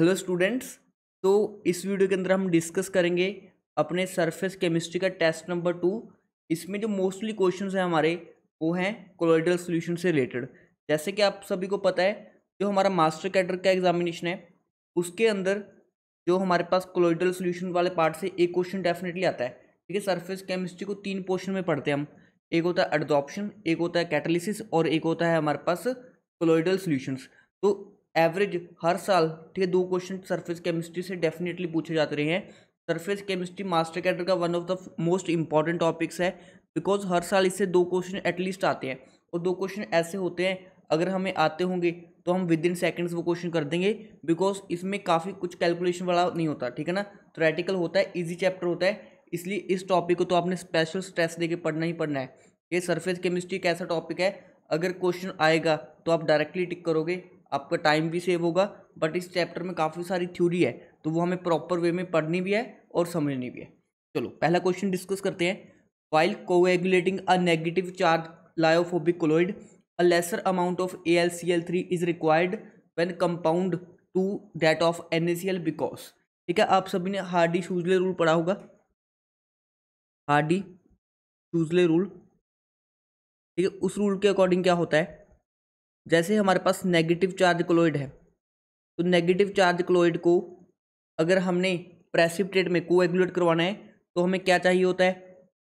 hello students तो इस video के अंदर हम डिस्कस करेंगे अपने सरफेस केमिस्ट्री का टेस्ट नंबर टू इसमें जो मोस्टली क्वेश्चन हैं हमारे वो हैं कोलोइडल सोल्यूशन से रिलेटेड जैसे कि आप सभी को पता है जो हमारा मास्टर कैडर का एग्जामिनेशन है उसके अंदर जो हमारे पास कोलोइडल सोल्यूशन वाले पार्ट से एक क्वेश्चन डेफिनेटली आता है ठीक है सरफेस केमिस्ट्री को तीन पोर्शन में पढ़ते हैं हम एक होता है एडजॉप्शन एक होता है कैटलिसिस और एक होता है हमारे पास कोलोइडल सोल्यूशंस तो एवरेज हर साल ठीक है दो क्वेश्चन सरफेस केमिस्ट्री से डेफिनेटली पूछे जाते रहे हैं सरफेस केमिस्ट्री मास्टर कैडर का one of the most important topics है बिकॉज हर साल इससे दो क्वेश्चन एटलीस्ट आते हैं और दो क्वेश्चन ऐसे होते हैं अगर हमें आते होंगे तो हम विद इन सेकेंड्स वो क्वेश्चन कर देंगे बिकॉज इसमें काफ़ी कुछ कैलकुलेशन वाला नहीं होता ठीक है ना थ्रेटिकल होता है ईजी चैप्टर होता है इसलिए इस टॉपिक को तो आपने स्पेशल स्ट्रेस दे के पढ़ना ही पढ़ना है ये सरफेस केमिस्ट्री कैसा टॉपिक है अगर क्वेश्चन आएगा तो आप डायरेक्टली टिक करोगे आपका टाइम भी सेव होगा बट इस चैप्टर में काफ़ी सारी थ्योरी है तो वो हमें प्रॉपर वे में पढ़नी भी है और समझनी भी है चलो पहला क्वेश्चन डिस्कस करते हैं while coagulating a negative charge lyophobic colloid a lesser amount of A L C L three is required when compound to that of N A C L because ठीक है आप सभी ने हार्डी शूजले रूल पढ़ा होगा Hardy Schulze rule ठीक है उस रूल के अकॉर्डिंग क्या होता है जैसे हमारे पास नेगेटिव चार्ज क्लोइड है तो नेगेटिव चार्ज क्लोइड को अगर हमने प्रेसिपिटेट में कोएगुलेट करवाना है तो हमें क्या चाहिए होता है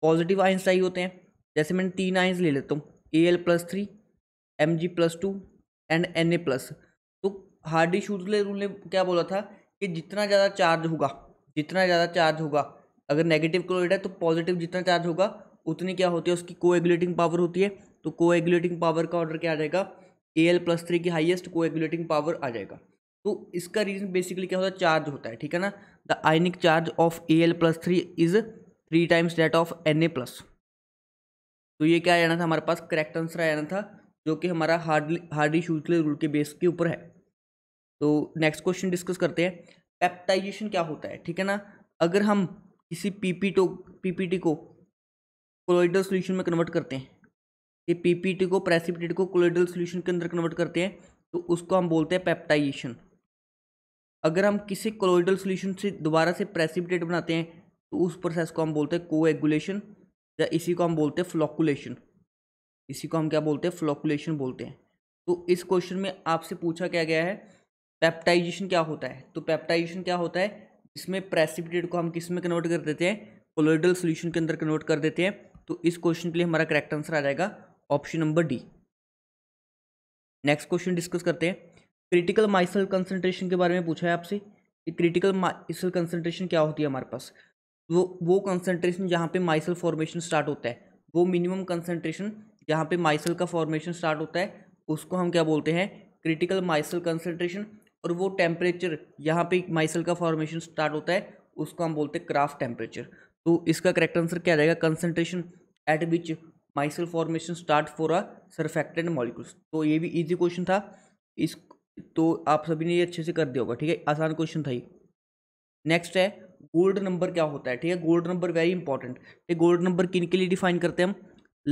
पॉजिटिव आइंस चाहिए होते हैं जैसे मैंने तीन आइंस ले लेता हूँ A L plus three M G plus two and N A plus तो हार्डी शूजले रूल ने क्या बोला था कि जितना ज़्यादा चार्ज होगा जितना ज़्यादा चार्ज होगा अगर नेगेटिव क्लोइड है तो पॉजिटिव जितना चार्ज होगा उतनी क्या होती है उसकी कोएगुलेटिंग पावर होती है तो कोएगुलेटिंग पावर का ऑर्डर क्या आ जाएगा के एल प्लस थ्री की हाइएस्ट कोएगुलेटिंग पावर आ जाएगा तो इसका रीजन बेसिकली क्या होता है चार्ज होता है ठीक है ना the ionic charge of A L plus three is three times that of N A plus तो ये क्या आ जाना था हमारे पास करेक्ट आंसर आ जाना था जो कि हमारा हार्डली हार्डली शूजले रूल के बेस के ऊपर है तो नेक्स्ट क्वेश्चन डिस्कस करते हैं पैप्टाइजेशन क्या होता है ठीक है ना अगर हम किसी पीपीटो पीपीटी को कोलोइडल सोल्यूशन में कन्वर्ट करते हैं ये पीपीटी को प्रेसिपिटेट को कोलोइडल सोल्यूशन के अंदर कन्वर्ट करते हैं तो उसको हम बोलते हैं पेप्टाइजेशन अगर हम किसी कोलोइडल सोल्यूशन से दोबारा से प्रेसिपिटेट बनाते हैं तो उस प्रोसेस को हम बोलते हैं कोएगुलेशन या इसी को हम बोलते हैं फ्लॉकुलेशन इसी को हम क्या बोलते हैं फ्लॉकुलेशन बोलते हैं तो इस क्वेश्चन में आपसे पूछा क्या गया है पेप्टाइजेशन क्या होता है तो पेप्टाइजेशन क्या होता है इसमें प्रेसिपिटेट को हम किस में कन्वर्ट कर देते हैं कोलोइडल सोल्यूशन के अंदर कन्वर्ट कर देते हैं तो इस क्वेश्चन के लिए हमारा करेक्ट आंसर आ जाएगा option number D next question discuss करते हैं क्रिटिकल माइसल कंसंट्रेशन के बारे में पूछा है आपसे कि क्रिटिकल माइसल कंसंट्रेशन क्या होती है हमारे पास वो वो कंसंट्रेशन जहाँ पे माइसल फॉर्मेशन स्टार्ट होता है वो मिनिमम कंसंट्रेशन जहाँ पे माइसल का फॉर्मेशन स्टार्ट होता है उसको हम क्या बोलते हैं क्रिटिकल माइसल कंसंट्रेशन और वो टेम्परेचर यहाँ पे माइसल का फॉर्मेशन स्टार्ट होता है उसको हम बोलते हैं क्राफ्ट टेम्परेचर तो इसका करेक्ट आंसर क्या रहेगा concentration at which micelle formation start for a surfactant molecules तो ये भी इजी क्वेश्चन था इस तो आप सभी ने ये अच्छे से कर दिया होगा ठीक है आसान क्वेश्चन था ये नेक्स्ट है गोल्ड नंबर क्या होता है ठीक है गोल्ड नंबर वेरी इंपॉर्टेंट ये गोल्ड नंबर किन के लिए डिफाइन करते हैं हम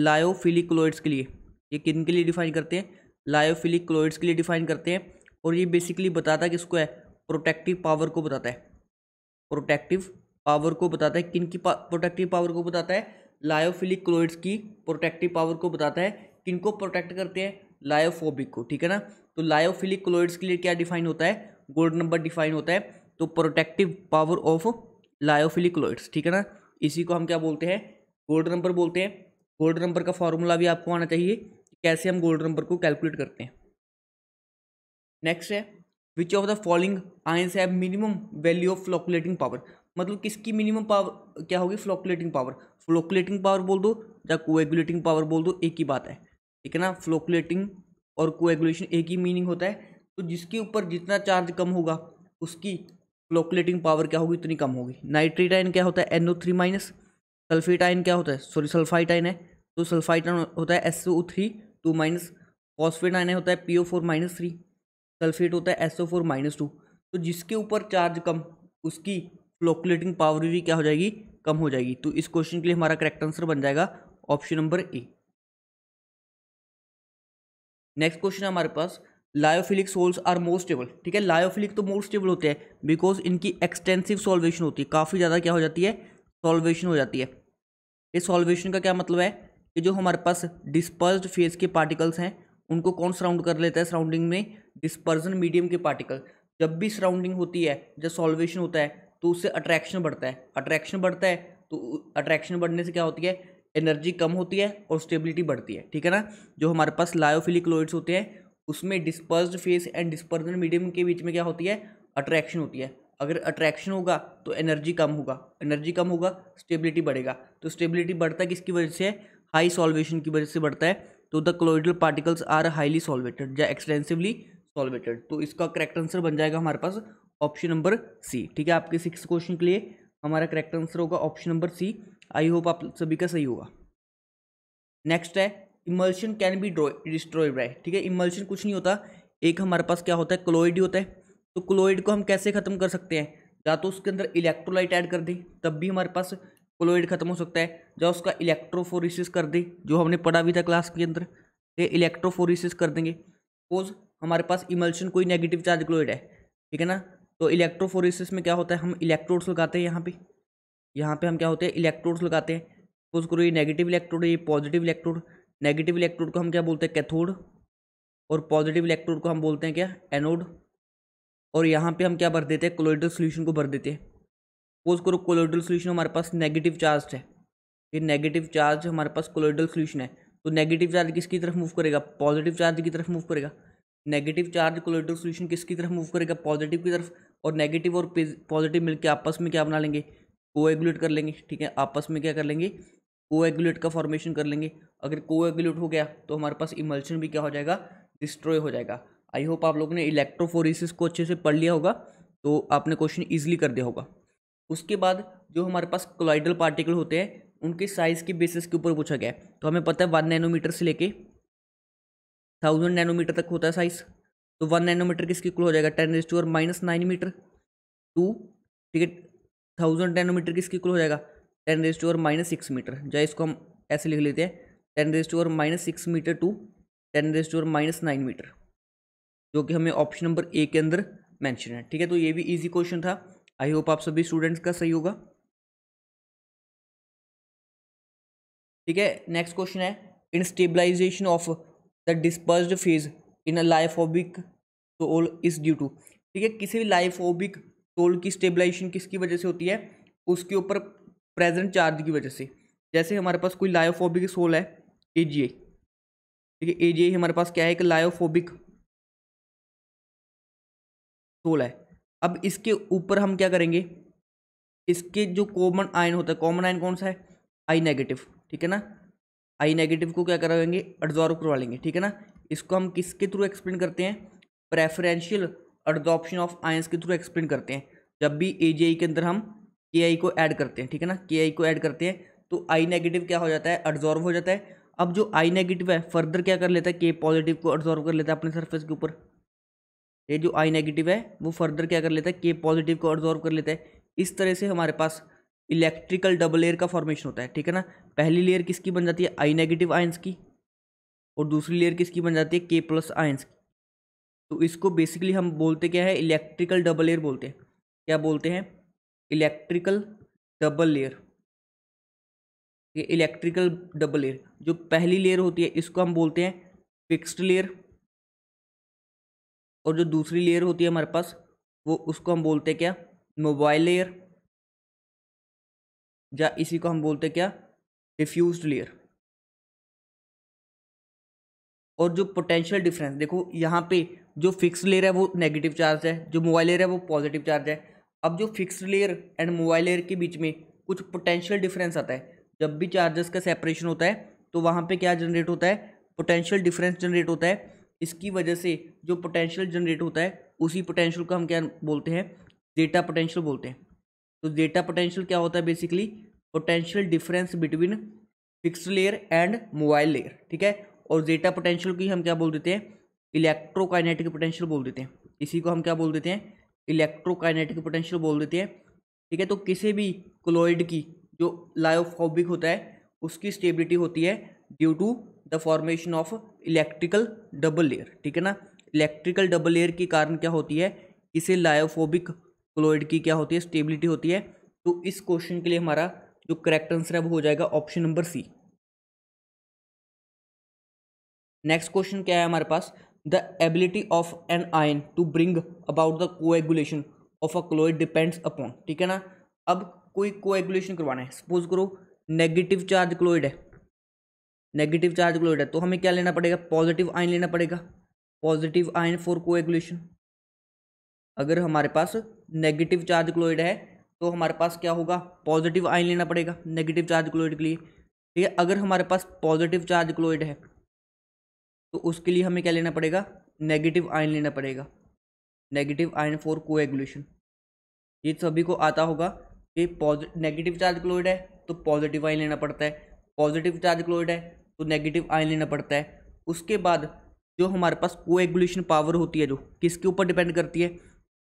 लायोफिलिक क्लोइड्स के लिए ये किन के लिए डिफाइन करते हैं लायोफिलिक क्लोइड्स के लिए डिफाइन करते हैं और ये बेसिकली बताता है किसको है प्रोटेक्टिव पावर को बताता है प्रोटेक्टिव पावर को बताता है किन की पा, प्रोटेक्टिव पावर को बताता है लायोफिलिक क्लोइड्स की प्रोटेक्टिव पावर को बताता है किनको प्रोटेक्ट करते हैं लायोफोबिक को ठीक है ना तो लायोफिलिक क्लोइड्स के लिए क्या डिफाइन होता है गोल्ड नंबर डिफाइन होता है तो protective power of lyophilic colloids ठीक है ना इसी को हम क्या बोलते हैं गोल्ड नंबर बोलते हैं गोल्ड नंबर का फॉर्मूला भी आपको आना चाहिए कैसे हम गोल्ड नंबर को कैलकुलेट करते हैं नेक्स्ट है which of the following ions have minimum value of flocculating power मतलब किसकी मिनिमम पावर क्या होगी फ्लोकुलेटिंग पावर फ्लोकुलेटिंग पावर बोल दो या कोएगुलेटिंग पावर बोल दो एक ही बात है ठीक है ना फ्लोकुलेटिंग और कोएगुलेशन एक ही मीनिंग होता है तो जिसके ऊपर जितना चार्ज कम होगा उसकी फ्लोकुलेटिंग पावर क्या होगी उतनी कम होगी नाइट्रेट आयन क्या होता है O three minus sulphate ion क्या होता है सॉरी सल्फाइट आयन है तो सल्फाइट आयन होता है S O three two minus phosphate ion होता है P O four minus three sulphate होता है S O four minus two तो जिसके ऊपर चार्ज कम उसकी फ्लोकुलेटिंग पावर भी क्या हो जाएगी कम हो जाएगी तो इस क्वेश्चन के लिए हमारा करेक्ट आंसर बन जाएगा option number A next question है हमारे पास lyophilic sols are more stable ठीक है लायोफिलिक तो मोर स्टेबल होते हैं बिकॉज इनकी एक्सटेंसिव सॉल्वेशन होती है काफ़ी ज़्यादा क्या हो जाती है सॉल्वेशन हो जाती है इस सॉल्वेशन का क्या मतलब है कि जो हमारे पास डिस्पर्ज फेज के पार्टिकल्स हैं उनको कौन सराउंड कर लेता है सराउंडिंग में डिस्पर्जन मीडियम के पार्टिकल जब भी सराउंडिंग होती है जब सॉल्वेशन होता है तो उससे अट्रैक्शन बढ़ता है अट्रैक्शन बढ़ता है तो अट्रैक्शन बढ़ने से क्या होती है एनर्जी कम होती है और स्टेबिलिटी बढ़ती है ठीक है ना जो हमारे पास लायोफिलिक लोइड्स होते हैं उसमें disperse phase and dispersion medium के बीच में क्या होती है अट्रैक्शन होती है अगर अट्रैक्शन होगा तो एनर्जी कम होगा एनर्जी कम होगा स्टेबिलिटी बढ़ेगा तो स्टेबिलिटी बढ़ता है किसकी वजह से हाई सॉल्वेशन की वजह से बढ़ता है तो the colloidal particles are highly solvated या एक्सटेंसिवली सॉल्वेटेड तो इसका करेक्ट आंसर बन जाएगा हमारे पास ऑप्शन नंबर सी ठीक है आपके सिक्स क्वेश्चन के लिए हमारा करेक्ट आंसर होगा option number C I hope आप सभी का सही होगा नेक्स्ट है emulsion can be destroy by ठीक है इमल्शन कुछ नहीं होता एक हमारे पास क्या होता है क्लोइड ही होता है तो क्लोइड को हम कैसे ख़त्म कर सकते हैं या तो उसके अंदर इलेक्ट्रोलाइट ऐड कर दें तब भी हमारे पास क्लोइड खत्म हो सकता है या उसका इलेक्ट्रोफोरिसिस कर दें जो हमने पढ़ा भी था क्लास के अंदर तो ये इलेक्ट्रोफोरिसिस कर देंगे सपोज हमारे पास इमल्शन कोई नेगेटिव चार्ज क्लोइड है ठीक है ना तो इलेक्ट्रोफोरेसिस में क्या होता है हम इलेक्ट्रोड्स लगाते हैं यहाँ पे यहाँ पे हम क्या होते हैं इलेक्ट्रोड्स लगाते हैं सपोज करो ये नेगेटिव इलेक्ट्रोड ये पॉजिटिव इलेक्ट्रोड नेगेटिव इलेक्ट्रोड को हम क्या बोलते हैं कैथोड और पॉजिटिव इलेक्ट्रोड को हम बोलते हैं क्या एनोड और यहाँ पे हम क्या भर देते हैं कोलोइडल सोल्यूशन को भर देते हैं सपोज करो कोलोइडल सोल्यूशन हमारे पास नेगेटिव चार्ज है ये नेगेटिव चार्ज हमारे पास कोलोइडल सोल्यूशन है तो नेगेटिव चार्ज किसकी तरफ मूव करेगा पॉजिटिव चार्ज की तरफ मूव करेगा नेगेटिव चार्ज कोलेटरल सोल्यूशन किसकी तरफ मूव करेगा पॉजिटिव की तरफ और नेगेटिव और पॉजिटिव मिलकर आपस में क्या बना लेंगे कोएगुलेट कर लेंगे ठीक है आपस में क्या कर लेंगे कोएगुलेट का फॉर्मेशन कर लेंगे अगर कोएगुलेट हो गया तो हमारे पास इमल्शन भी क्या हो जाएगा डिस्ट्रॉय हो जाएगा आई होप आप लोगों ने इलेक्ट्रोफोरिस को अच्छे से पढ़ लिया होगा तो आपने क्वेश्चन ईजिली कर दिया होगा उसके बाद जो हमारे पास कोलाइडल पार्टिकल होते हैं उनके साइज़ के बेसिस के ऊपर पूछा गया है तो हमें पता है वन नैनोमीटर से लेके थाउजेंड नैनोमीटर तक होता है साइज तो वन नैनोमीटर किसके इक्वल हो जाएगा टेन रेज टू और माइनस नाइन मीटर टू ठीक है थाउजेंड नैनोमीटर किसके इक्वल हो जाएगा टेन रेज टू और माइनस सिक्स मीटर जो इसको हम ऐसे लिख लेते हैं टेन रेज टू और minus six metre to ten raise to और माइनस नाइन मीटर जो कि हमें ऑप्शन नंबर ए के अंदर मैंशन है ठीक है तो ये भी ईजी क्वेश्चन था आई होप आप सभी स्टूडेंट्स का सही होगा ठीक है नेक्स्ट क्वेश्चन है in stabilization of the disperse phase in a lyophobic sol is due to ठीक है किसी भी लाइफोबिक सोल की स्टेबलाइजेशन किसकी वजह से होती है उसके ऊपर प्रेजेंट चार्ज की वजह से जैसे हमारे पास कोई लायोफोबिक सोल है ए जी आई ठीक है ए जी आई हमारे पास क्या है एक लाइफोबिक सोल है अब इसके ऊपर हम क्या करेंगे इसके जो कॉमन आयन होता है कॉमन आयन कौन सा है आई नेगेटिव ठीक है ना आई नेगेटिव को क्या करवाएंगे अड्जॉर्व करवा लेंगे ठीक है ना इसको हम किसके थ्रू एक्सप्लेन करते हैं प्रेफरेंशियल अडजॉप्शन ऑफ आयंस के थ्रू एक्सप्लेन करते हैं जब भी ए के अंदर हम के को ऐड करते हैं ठीक है ना के को ऐड करते हैं तो आई नेगेटिव क्या हो जाता है एड्जॉर्व हो जाता है अब जो आई नेगेटिव है फर्दर क्या कर लेता है के पॉजिटिव को एड्जॉर्व कर लेता है अपने सर्फेस के ऊपर ये जो आई नेगेटिव है वो फर्दर क्या कर लेता है के पॉजिटिव को एड्जॉर्व कर लेता है इस तरह से हमारे पास इलेक्ट्रिकल डबल लेयर का फॉर्मेशन होता है ठीक है ना पहली लेयर किसकी बन जाती है आई नेगेटिव आयंस की और दूसरी लेयर किसकी बन जाती है के प्लस आयंस की तो इसको बेसिकली हम बोलते क्या है इलेक्ट्रिकल डबल लेयर बोलते हैं क्या बोलते हैं इलेक्ट्रिकल डबल लेयर ये इलेक्ट्रिकल डबल लेयर जो पहली लेयर होती है इसको हम बोलते हैं फिक्स्ड लेयर और जो दूसरी लेयर होती है हमारे पास वो उसको हम बोलते हैं क्या मोबाइल लेयर या इसी को हम बोलते क्या डिफ्यूज लेयर और जो पोटेंशियल डिफरेंस देखो यहाँ पे जो फिक्स लेयर है वो नेगेटिव चार्ज है जो मोबाइल लेयर है वो पॉजिटिव चार्ज है अब जो fix layer and mobile layer के बीच में कुछ पोटेंशियल डिफरेंस आता है जब भी चार्जेस का सेपरेशन होता है तो वहाँ पे क्या जनरेट होता है पोटेंशियल डिफरेंस जनरेट होता है इसकी वजह से जो पोटेंशियल जनरेट होता है उसी पोटेंशियल को हम क्या बोलते हैं डेटा पोटेंशियल बोलते हैं तो डेटा पोटेंशियल क्या होता है basically potential difference between fix layer and mobile layer ठीक है और डेटा पोटेंशियल की हम क्या बोल देते हैं इलेक्ट्रोकाइनेटिक पोटेंशियल बोल देते हैं इसी को हम क्या बोल देते हैं इलेक्ट्रोकाइनेटिक पोटेंशियल बोल देते हैं ठीक है तो किसी भी क्लोइड की जो लायोफोबिक होता है उसकी स्टेबिलिटी होती है due to the formation of electrical double layer ठीक है ना इलेक्ट्रिकल डबल लेयर के कारण क्या होती है इसे लायोफोबिक क्लोइड की क्या होती है स्टेबिलिटी होती है तो इस क्वेश्चन के लिए हमारा जो करेक्ट आंसर है वो हो जाएगा option number C next question क्या है हमारे पास the ability of an ion to bring about the coagulation of a colloid depends upon ठीक है ना अब कोई कोएगुलेशन करवाना है सपोज करो नेगेटिव चार्ज क्लोइड है नेगेटिव चार्ज क्लोइड है तो हमें क्या लेना पड़ेगा पॉजिटिव आयन लेना पड़ेगा पॉजिटिव आयन फॉर कोएगुलेशन अगर हमारे पास नेगेटिव चार्ज क्लोइड है तो हमारे पास क्या होगा पॉजिटिव आयन लेना पड़ेगा नेगेटिव चार्ज क्लोइड के लिए ठीक है अगर हमारे पास पॉजिटिव चार्ज क्लोइड है तो उसके लिए हमें क्या लेना पड़ेगा नेगेटिव आयन लेना पड़ेगा नेगेटिव आयन फॉर कोएगुलेशन ये सभी को आता होगा कि नेगेटिव चार्ज क्लोइड है तो पॉजिटिव आयन लेना पड़ता है पॉजिटिव चार्ज क्लोइड है तो नेगेटिव आयन लेना पड़ता है उसके बाद जो हमारे पास कोएगुलेशन पावर होती है जो किसके ऊपर डिपेंड करती है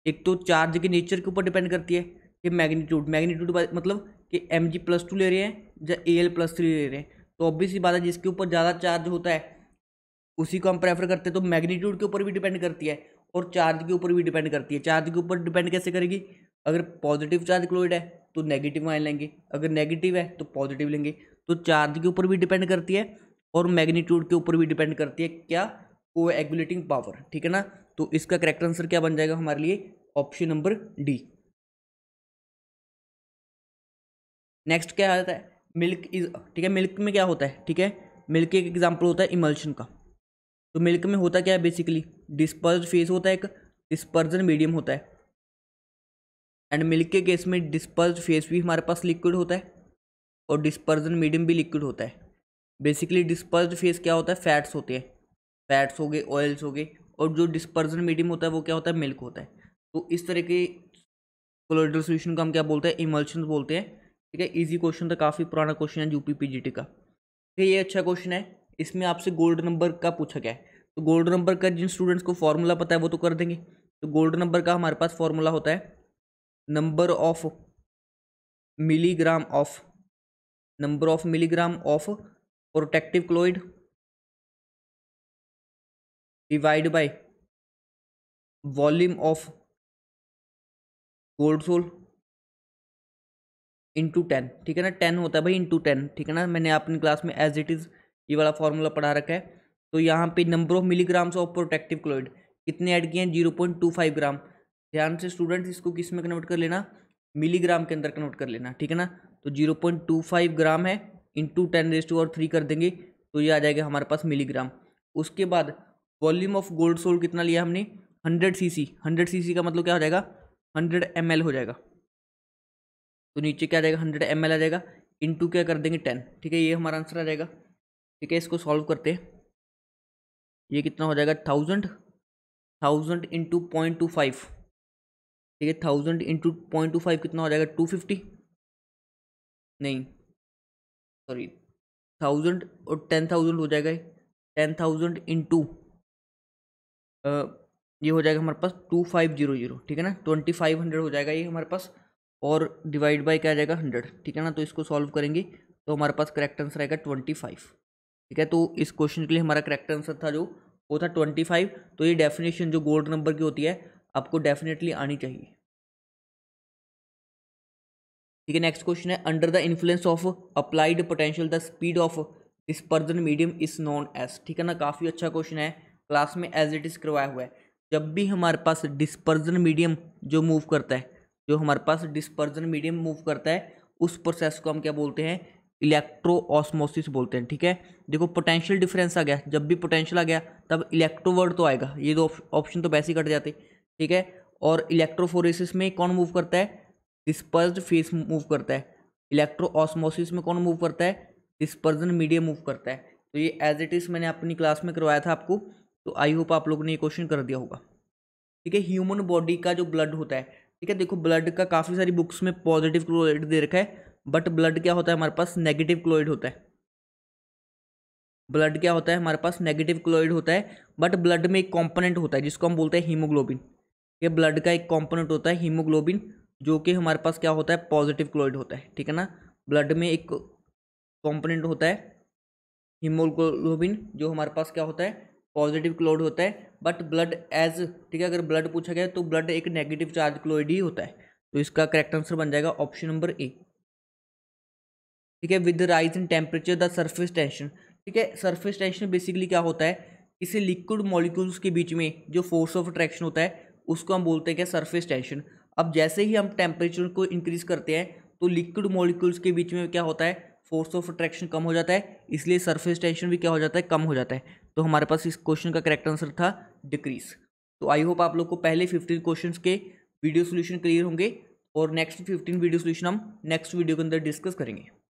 एक तो चार्ज के नेचर के ऊपर डिपेंड करती है कि मैग्नीट्यूड मैग्नीट्यूड मतलब कि एम जी प्लस टू ले रहे हैं या ए एल प्लस थ्री ले रहे हैं तो ऑब्वियस ही बात है जिसके ऊपर ज़्यादा चार्ज होता है उसी को हम प्रेफर करते हैं तो मैग्नीट्यूड के ऊपर भी डिपेंड करती है और चार्ज के ऊपर भी डिपेंड करती है चार्ज के ऊपर डिपेंड कैसे करेगी अगर पॉजिटिव चार्ज क्लोइड है तो नेगेटिव आयन लेंगे अगर नेगेटिव है तो पॉजिटिव लेंगे तो चार्ज के ऊपर भी डिपेंड करती है और मैग्नीट्यूड के ऊपर भी डिपेंड करती है क्या एगुलेटिंग पावर ठीक है ना तो इसका करेक्ट आंसर क्या बन जाएगा हमारे लिए ऑप्शन नंबर डी नेक्स्ट क्या आता है मिल्क इज ठीक है मिल्क में क्या होता है ठीक है मिल्क एक एग्जाम्पल होता है इमल्शन का तो मिल्क में होता क्या है बेसिकली डिस्पर्ज फेस होता है एक डिस्पर्जन मीडियम होता है एंड मिल्क के केस में डिस्पर्ज फेस भी हमारे पास लिक्विड होता है और डिस्पर्जन मीडियम भी लिक्विड होता है बेसिकली डिस्पर्ज फेस क्या होता है फैट्स होते हैं फैट्स हो गए ऑयल्स हो गए और जो डिस्पर्जन मीडियम होता है वो क्या होता है मिल्क होता है तो इस तरह के कोलोइडल सोल्यूशन को हम क्या बोलते हैं इमल्शन बोलते हैं ठीक है इजी क्वेश्चन था काफ़ी पुराना क्वेश्चन है यूपी टी का ठीक है ये अच्छा क्वेश्चन है इसमें आपसे गोल्ड नंबर का पूछा गया है तो गोल्ड नंबर का जिन स्टूडेंट्स को फॉर्मूला पता है वो तो कर देंगे तो गोल्ड नंबर का हमारे पास फॉर्मूला होता है number of milligram of number of milligram of protective colloid divide by volume of gold sol into ten ठीक है ना टेन होता है भाई इंटू टेन ठीक है ना मैंने अपनी क्लास में एज इट इज़ ये वाला फॉर्मूला पढ़ा रखा है तो यहाँ पे number of milligrams of protective colloid कितने ऐड किए हैं zero point two five gram ध्यान से स्टूडेंट्स इसको किस में कन्वर्ट कर लेना मिलीग्राम के अंदर कन्वर्ट कर लेना ठीक है ना तो zero point two five gram है इंटू टेन रेस टू और थ्री कर देंगे तो ये आ जाएगा हमारे पास मिलीग्राम उसके बाद वॉल्यूम ऑफ गोल्ड सोल्ड कितना लिया हमने हंड्रेड सी सी हंड्रेड सी सी का मतलब क्या हो जाएगा हंड्रेड एम एल हो जाएगा तो नीचे क्या आ जाएगा हंड्रेड एम एल आ जाएगा इंटू क्या कर देंगे टेन ठीक है ये हमारा आंसर आ जाएगा ठीक है इसको सॉल्व करते हैं ये कितना हो जाएगा thousand thousand into point two five ठीक है thousand into point two five कितना हो जाएगा टू फिफ्टी नहीं सॉरी थाउजेंड और टेन थाउजेंड हो जाएगा टेन थाउजेंड इंटू ये हो जाएगा हमारे पास टू फाइव जीरो जीरो ठीक है ना ट्वेंटी फाइव हंड्रेड हो जाएगा ये हमारे पास और डिवाइड बाय क्या आ जाएगा हंड्रेड ठीक है ना तो इसको सॉल्व करेंगे तो हमारे पास करेक्ट आंसर आएगा ट्वेंटी फाइव ठीक है तो इस क्वेश्चन के लिए हमारा करेक्ट आंसर था जो वो था ट्वेंटी फाइव तो ये डेफिनेशन जो गोल्ड नंबर की होती है आपको डेफिनेटली आनी चाहिए ठीक है नेक्स्ट क्वेश्चन है under the influence of applied potential the speed of dispersion medium is known as ठीक है ना काफ़ी अच्छा क्वेश्चन है क्लास में एज इट इज़ करवाया हुआ है जब भी हमारे पास डिस्पर्जन मीडियम जो मूव करता है जो हमारे पास डिस्पर्जन मीडियम मूव करता है उस प्रोसेस को हम क्या बोलते हैं इलेक्ट्रो ऑस्मोसिस बोलते हैं ठीक है देखो पोटेंशियल डिफरेंस आ गया जब भी पोटेंशियल आ गया तब इलेक्ट्रो वर्ड तो आएगा ये दो ऑप्शन तो वैसे ही कट जाते ठीक है और इलेक्ट्रोफोरेसिस में कौन मूव करता है डिस्पर्ज फेस मूव करता है इलेक्ट्रो ऑस्मोसिस में कौन मूव करता है डिस्पर्जन मीडियम मूव करता है तो ये एज इट इज़ मैंने अपनी क्लास में करवाया था आपको तो आई होप आप लोगों ने ये क्वेश्चन कर दिया होगा ठीक है ह्यूमन बॉडी का जो ब्लड होता है ठीक है देखो ब्लड का काफ़ी सारी बुक्स में पॉजिटिव क्लोराइड दे रखा है बट ब्लड क्या होता है हमारे पास नेगेटिव क्लोराइड होता है ब्लड क्या होता है हमारे पास नेगेटिव क्लोराइड होता है बट ब्लड में एक कॉम्पोनेंट होता है जिसको हम बोलते हैं हीमोग्लोबिन ये ब्लड का एक कॉम्पोनेंट होता है हीमोग्लोबिन जो कि हमारे पास क्या होता है पॉजिटिव क्लोइड होता है ठीक है ना ब्लड में एक कॉम्पोनेंट होता है हीमोग्लोबिन जो हमारे पास क्या होता है पॉजिटिव क्लोइड होता है बट ब्लड एज ठीक है अगर ब्लड पूछा गया तो ब्लड एक नेगेटिव चार्ज क्लोइड ही होता है तो इसका करेक्ट आंसर बन जाएगा ऑप्शन नंबर ए ठीक है with rise in temperature the surface tension ठीक है सर्फेस टेंशन बेसिकली क्या होता है किसी लिक्विड मॉलिक्यूल्स के बीच में जो फोर्स ऑफ अट्रैक्शन होता है उसको हम बोलते हैं क्या सर्फेस टेंशन अब जैसे ही हम टेम्परेचर को इंक्रीज करते हैं तो लिक्विड मॉलिक्यूल्स के बीच में क्या होता है फोर्स ऑफ अट्रैक्शन कम हो जाता है इसलिए सरफेस टेंशन भी क्या हो जाता है कम हो जाता है तो हमारे पास इस क्वेश्चन का करेक्ट आंसर था डिक्रीज तो आई होप आप लोग को पहले फिफ्टीन क्वेश्चन के वीडियो सोल्यूशन क्लियर होंगे और नेक्स्ट फिफ्टीन वीडियो सोल्यूशन हम नेक्स्ट वीडियो के अंदर डिस्कस करेंगे